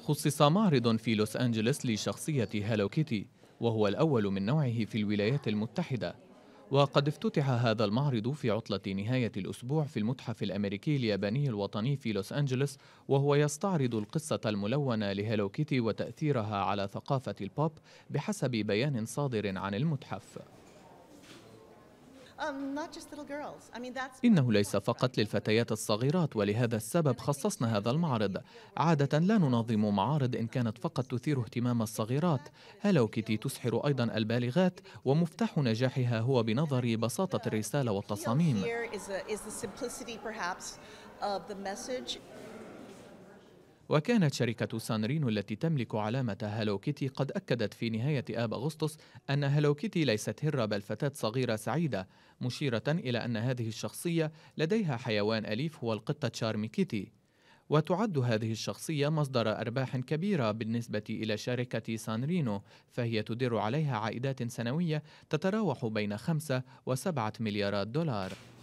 خصص معرض في لوس أنجلوس لشخصية هالو كيتي وهو الأول من نوعه في الولايات المتحدة وقد افتتح هذا المعرض في عطلة نهاية الأسبوع في المتحف الأمريكي الياباني الوطني في لوس أنجلوس وهو يستعرض القصة الملونة لهالو كيتي وتأثيرها على ثقافة البوب بحسب بيان صادر عن المتحف Um, إنه ليس فقط للفتيات الصغيرات ولهذا السبب خصصنا هذا المعرض عادة لا ننظم معارض إن كانت فقط تثير اهتمام الصغيرات هلو كيتي تسحر أيضا البالغات ومفتاح نجاحها هو بنظري بساطة الرسالة والتصاميم وكانت شركة سانرينو التي تملك علامة هالو كيتي قد أكدت في نهاية آب أغسطس أن هالو كيتي ليست هرة بل فتاة صغيرة سعيدة مشيرة إلى أن هذه الشخصية لديها حيوان أليف هو القطة تشارمي كيتي وتعد هذه الشخصية مصدر أرباح كبيرة بالنسبة إلى شركة سانرينو فهي تدر عليها عائدات سنوية تتراوح بين 5 و7 مليارات دولار